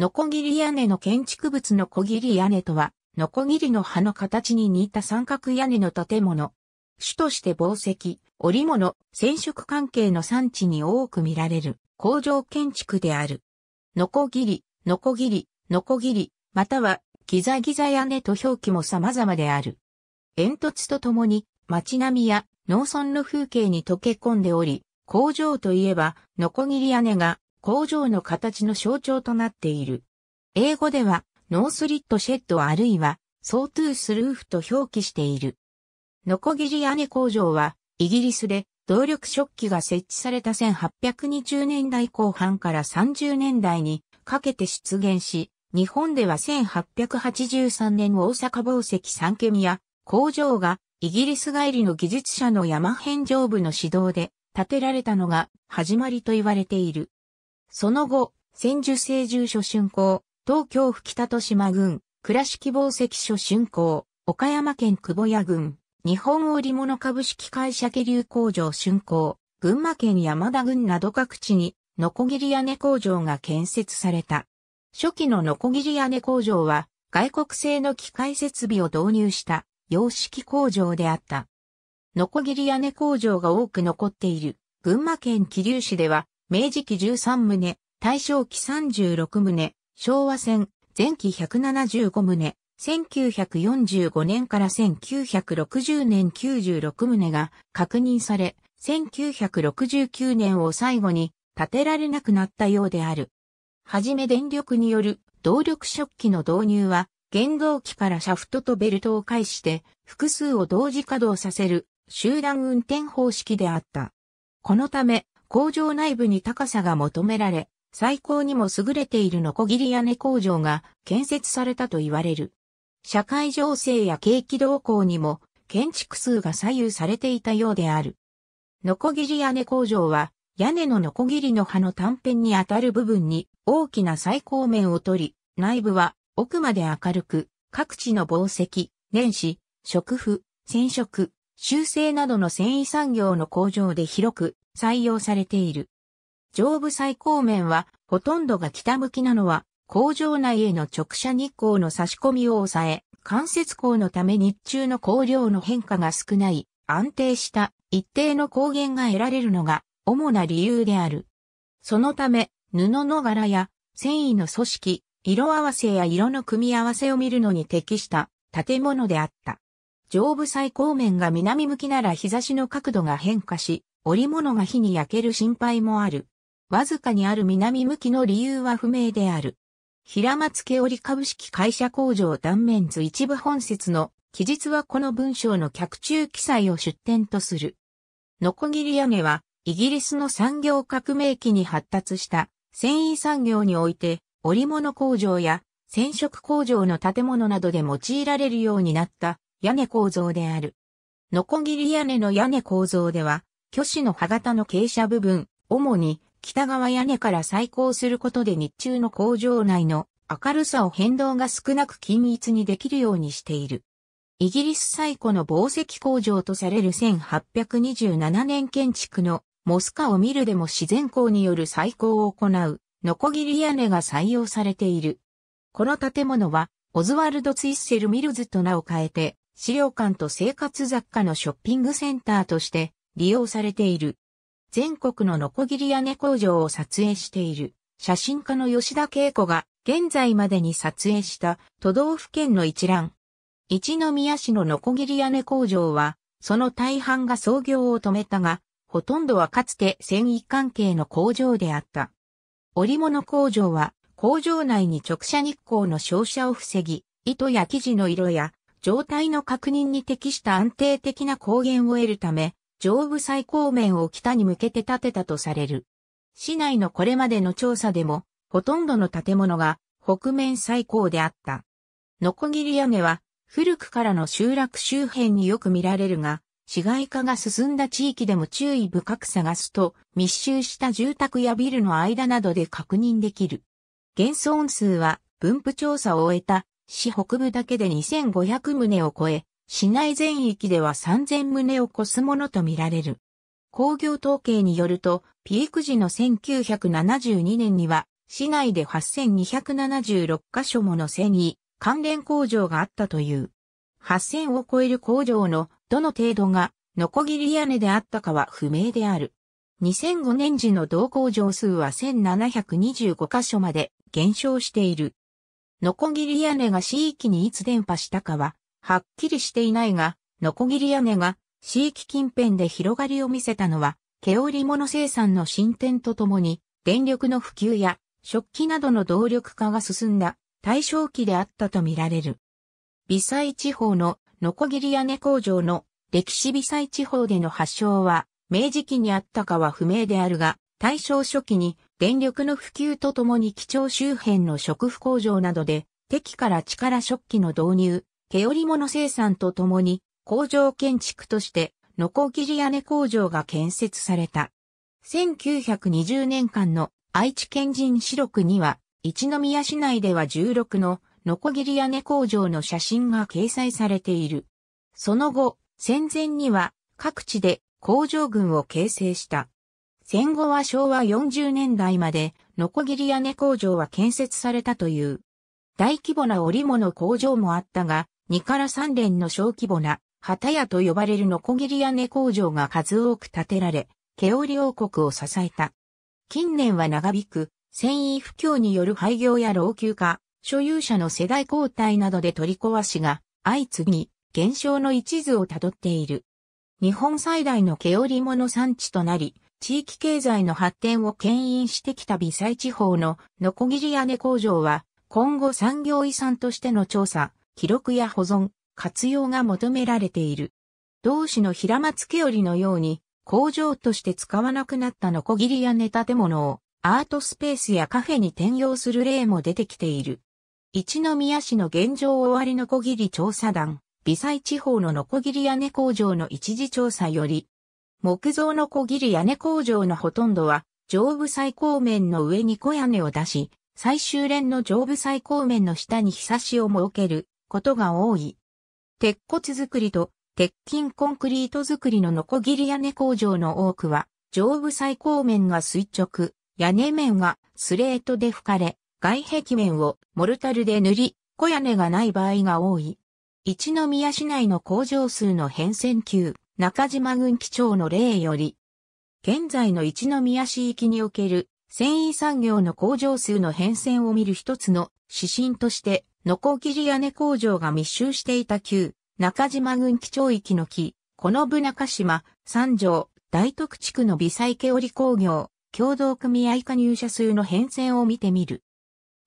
ノコギリ屋根の建築物のこぎり屋根とは、ノコギリの葉の形に似た三角屋根の建物。主として紡績、織物、染色関係の産地に多く見られる工場建築である。ノコギリ、ノコギリ、ノコギリ、またはギザギザ屋根と表記も様々である。煙突とともに街並みや農村の風景に溶け込んでおり、工場といえば、ノコギリ屋根が工場の形の象徴となっている。英語では、ノースリットシェッドあるいは、ソートゥースルーフと表記している。ノコギリ屋根工場は、イギリスで動力食器が設置された1820年代後半から30年代にかけて出現し、日本では1883年大阪宝石三軒宮工場がイギリス帰りの技術者の山辺上部の指導で建てられたのが始まりと言われている。その後、千住聖住所竣工、東京府北豊島郡、倉敷宝石所竣工、岡山県久保屋郡、日本織物株式会社下流工場竣工、群馬県山田郡など各地に、ノコギリ屋根工場が建設された。初期のノコギリ屋根工場は、外国製の機械設備を導入した洋式工場であった。ノコギリ屋根工場が多く残っている群馬県桐生市では明治期13棟、大正期36棟、昭和戦、前期175棟、1945年から1960年96棟が確認され、1969年を最後に建てられなくなったようである。はじめ電力による動力食器の導入は、原動機からシャフトとベルトを介して複数を同時稼働させる集団運転方式であった。このため工場内部に高さが求められ、最高にも優れているノコギリ屋根工場が建設されたと言われる。社会情勢や景気動向にも建築数が左右されていたようである。ノコギリ屋根工場は屋根のノコギリの葉の短辺にあたる部分に大きな最高面を取り、内部は奥まで明るく各地の紡績、年始、食腐、染色、修正などの繊維産業の工場で広く採用されている。上部最高面は、ほとんどが北向きなのは、工場内への直射日光の差し込みを抑え、間接光のため日中の光量の変化が少ない、安定した一定の光源が得られるのが主な理由である。そのため、布の柄や繊維の組織、色合わせや色の組み合わせを見るのに適した建物であった。上部最高面が南向きなら日差しの角度が変化し、織物が火に焼ける心配もある。わずかにある南向きの理由は不明である。平松家織株式会社工場断面図一部本節の記述はこの文章の客中記載を出典とする。ノコギリ屋根はイギリスの産業革命期に発達した繊維産業において織物工場や染色工場の建物などで用いられるようになった屋根構造である。ノコギリ屋根の屋根構造では巨子の歯型の傾斜部分、主に北側屋根から再興することで日中の工場内の明るさを変動が少なく均一にできるようにしている。イギリス最古の宝石工場とされる1827年建築のモスカを見るでも自然光による再興を行う、ノコギリ屋根が採用されている。この建物は、オズワルド・ツイッセル・ミルズと名を変えて、資料館と生活雑貨のショッピングセンターとして利用されている。全国のノコギリ屋根工場を撮影している写真家の吉田恵子が現在までに撮影した都道府県の一覧。一宮市のノコギリ屋根工場は、その大半が操業を止めたが、ほとんどはかつて繊維関係の工場であった。織物工場は、工場内に直射日光の照射を防ぎ、糸や生地の色や状態の確認に適した安定的な光源を得るため、上部最高面を北に向けて建てたとされる。市内のこれまでの調査でも、ほとんどの建物が北面最高であった。ノコギリ屋根は古くからの集落周辺によく見られるが、市街化が進んだ地域でも注意深く探すと密集した住宅やビルの間などで確認できる。現存数は分布調査を終えた市北部だけで2500棟を超え、市内全域では3000棟を超すものとみられる。工業統計によると、ピーク時の1972年には、市内で8276カ所もの繊維、関連工場があったという。8000を超える工場のどの程度が、ノコギリ屋根であったかは不明である。2005年時の同工場数は1725カ所まで減少している。ノコギリ屋根が市域にいつ伝播したかははっきりしていないが、ノコギリ屋根が地域近辺で広がりを見せたのは、毛織物生産の進展とともに、電力の普及や食器などの動力化が進んだ大正期であったとみられる。微細地方のノコギリ屋根工場の歴史微細地方での発祥は、明治期にあったかは不明であるが、大正初期に電力の普及とともに基調周辺の食布工場などで、敵から力食器の導入、毛織物生産とともに工場建築としてノコギリ屋根工場が建設された。1920年間の愛知県人四六には、一宮市内では16のノコギリ屋根工場の写真が掲載されている。その後、戦前には各地で工場群を形成した。戦後は昭和40年代まで、ノコギリ屋根工場は建設されたという。大規模な織物工場もあったが、2から3連の小規模な、旗屋と呼ばれるノコギリ屋根工場が数多く建てられ、毛織王国を支えた。近年は長引く、繊維不況による廃業や老朽化、所有者の世代交代などで取り壊しが相次ぎ、減少の一途をたどっている。日本最大の毛織物産地となり、地域経済の発展を牽引してきた微細地方のノコギリ屋根工場は、今後産業遺産としての調査、記録や保存、活用が求められている。同種の平松木織のように、工場として使わなくなったノコギリやタ建物をアートスペースやカフェに転用する例も出てきている。一宮市の現状終わりノコギリ調査団、微細地方のノコギリ屋根工場の一時調査より、木造ノコギリ屋根工場のほとんどは、上部最高面の上に小屋根を出し、最終連の上部最高面の下にひさしを設けることが多い。鉄骨作りと鉄筋コンクリート作りのノコギリ屋根工場の多くは、上部最高面が垂直、屋根面がスレートで吹かれ、外壁面をモルタルで塗り、小屋根がない場合が多い。一宮市内の工場数の変遷級、中島郡基調の例より、現在の一宮市域における繊維産業の工場数の変遷を見る一つの指針として、ノコギリ屋根工場が密集していた旧、中島郡基調域の木、この部中島、三条、大徳地区の微細毛織工業、共同組合加入者数の変遷を見てみる。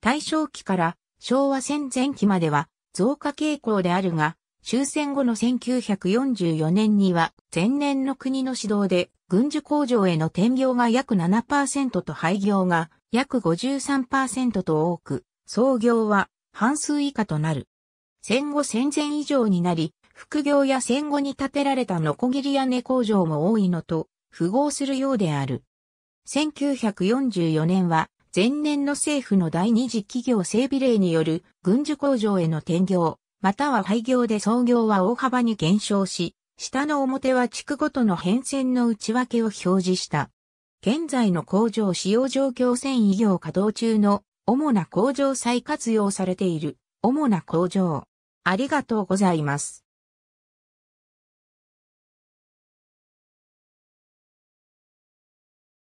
大正期から昭和戦前期までは増加傾向であるが、終戦後の1944年には前年の国の指導で軍需工場への転業が約7%と廃業が約53%と多く、創業は半数以下となる。戦後戦前以上になり、副業や戦後に建てられたノコギリ屋根工場も多いのと、符合するようである。1944年は、前年の政府の第二次企業整備令による軍需工場への転業、または廃業で創業は大幅に減少し、下の表は地区ごとの変遷の内訳を表示した。現在の工場使用状況繊維業稼働中の主な工場再活用されている。主な工場。ありがとうございます。